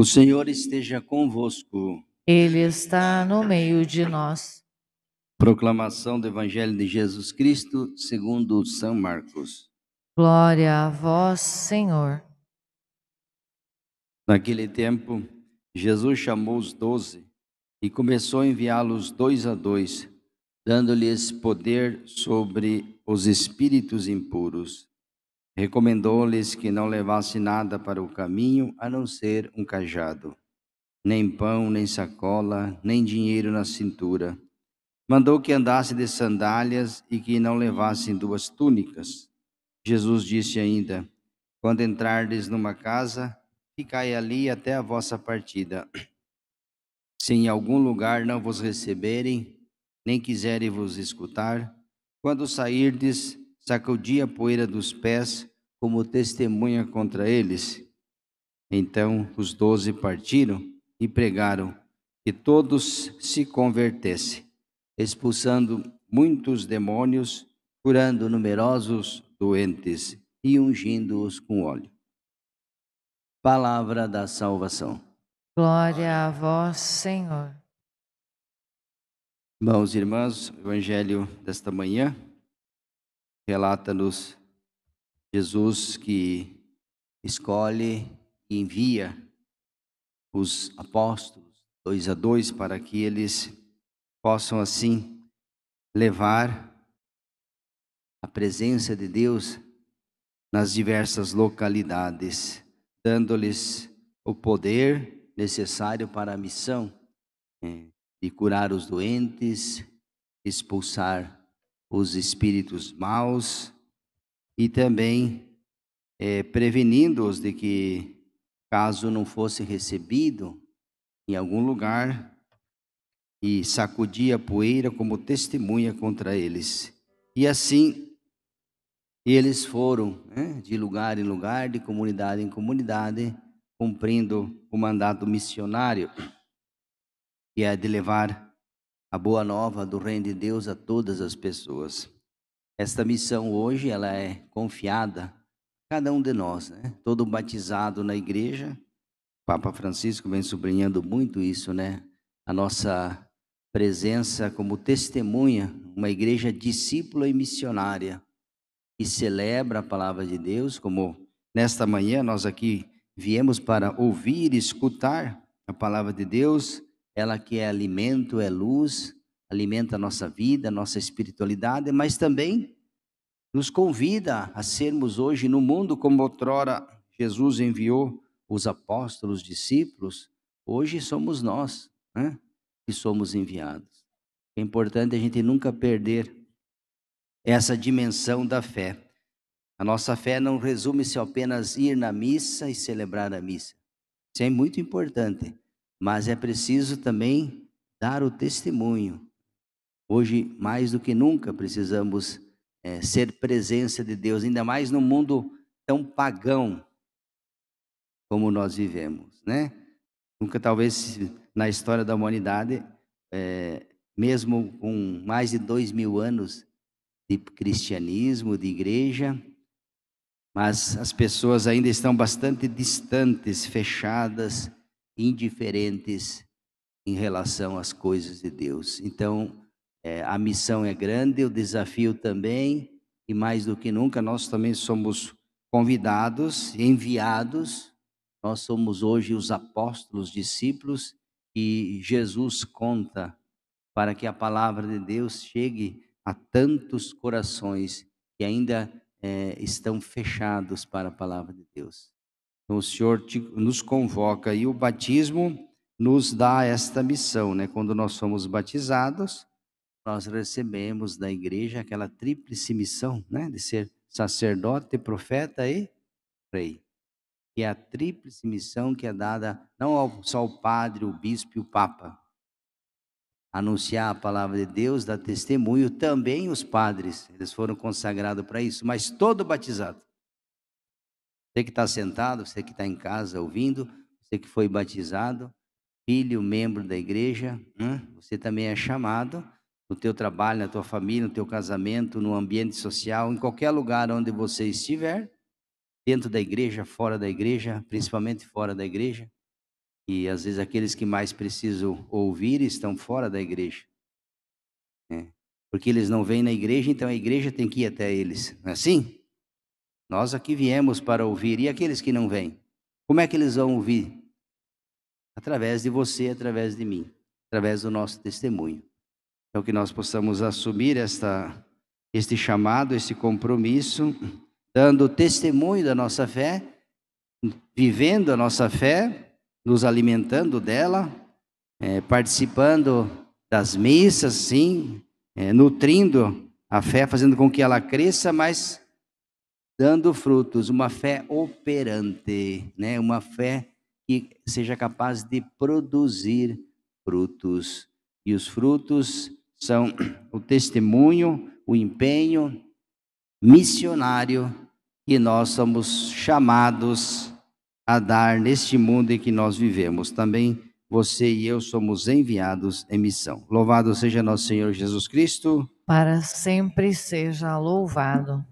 O Senhor esteja convosco. Ele está no meio de nós. Proclamação do Evangelho de Jesus Cristo, segundo São Marcos. Glória a vós, Senhor. Naquele tempo, Jesus chamou os doze e começou a enviá-los dois a dois, dando-lhes poder sobre os espíritos impuros. Recomendou-lhes que não levasse nada para o caminho a não ser um cajado, nem pão, nem sacola, nem dinheiro na cintura. Mandou que andasse de sandálias e que não levassem duas túnicas. Jesus disse ainda: Quando entrardes numa casa, ficai ali até a vossa partida. Se em algum lugar não vos receberem, nem quiserem vos escutar, quando sairdes, sacudi a poeira dos pés como testemunha contra eles. Então os doze partiram e pregaram que todos se convertessem, expulsando muitos demônios, curando numerosos doentes e ungindo-os com óleo. Palavra da salvação. Glória a vós, Senhor. Irmãos e irmãs, o Evangelho desta manhã relata-nos Jesus que escolhe e envia os apóstolos dois a dois para que eles possam assim levar a presença de Deus nas diversas localidades, dando-lhes o poder necessário para a missão é, de curar os doentes, expulsar os espíritos maus, e também é, prevenindo-os de que, caso não fosse recebido em algum lugar, e sacudia a poeira como testemunha contra eles. E assim eles foram né, de lugar em lugar, de comunidade em comunidade, cumprindo o mandato missionário, que é de levar a boa nova do reino de Deus a todas as pessoas. Esta missão hoje ela é confiada a cada um de nós, né? Todo batizado na igreja. Papa Francisco vem sublinhando muito isso, né? A nossa presença como testemunha, uma igreja discípula e missionária que celebra a palavra de Deus, como nesta manhã nós aqui viemos para ouvir, escutar a palavra de Deus, ela que é alimento, é luz, alimenta a nossa vida, a nossa espiritualidade, mas também nos convida a sermos hoje no mundo como outrora Jesus enviou os apóstolos, discípulos, hoje somos nós né, que somos enviados. É importante a gente nunca perder essa dimensão da fé. A nossa fé não resume-se apenas ir na missa e celebrar a missa. Isso é muito importante, mas é preciso também dar o testemunho Hoje, mais do que nunca, precisamos é, ser presença de Deus, ainda mais no mundo tão pagão como nós vivemos, né? Nunca, talvez, na história da humanidade, é, mesmo com mais de dois mil anos de cristianismo, de igreja, mas as pessoas ainda estão bastante distantes, fechadas, indiferentes em relação às coisas de Deus. Então, é, a missão é grande, o desafio também, e mais do que nunca, nós também somos convidados, enviados. Nós somos hoje os apóstolos, discípulos, e Jesus conta para que a palavra de Deus chegue a tantos corações que ainda é, estão fechados para a palavra de Deus. Então, o Senhor te, nos convoca e o batismo nos dá esta missão, né? Quando nós somos batizados, nós recebemos da igreja aquela tríplice missão, né, de ser sacerdote, profeta e rei. Que é a tríplice missão que é dada não só ao padre, o bispo e o papa. Anunciar a palavra de Deus, dar testemunho, também os padres, eles foram consagrados para isso, mas todo batizado. Você que está sentado, você que está em casa ouvindo, você que foi batizado, filho, membro da igreja, você também é chamado no teu trabalho, na tua família, no teu casamento, no ambiente social, em qualquer lugar onde você estiver, dentro da igreja, fora da igreja, principalmente fora da igreja. E às vezes aqueles que mais precisam ouvir estão fora da igreja. Né? Porque eles não vêm na igreja, então a igreja tem que ir até eles. Não é assim? Nós aqui viemos para ouvir. E aqueles que não vêm? Como é que eles vão ouvir? Através de você, através de mim, através do nosso testemunho. Então, que nós possamos assumir esta, este chamado, este compromisso, dando testemunho da nossa fé, vivendo a nossa fé, nos alimentando dela, é, participando das missas, sim, é, nutrindo a fé, fazendo com que ela cresça, mas dando frutos, uma fé operante, né? uma fé que seja capaz de produzir frutos. E os frutos são o testemunho, o empenho missionário que nós somos chamados a dar neste mundo em que nós vivemos. Também você e eu somos enviados em missão. Louvado seja nosso Senhor Jesus Cristo. Para sempre seja louvado.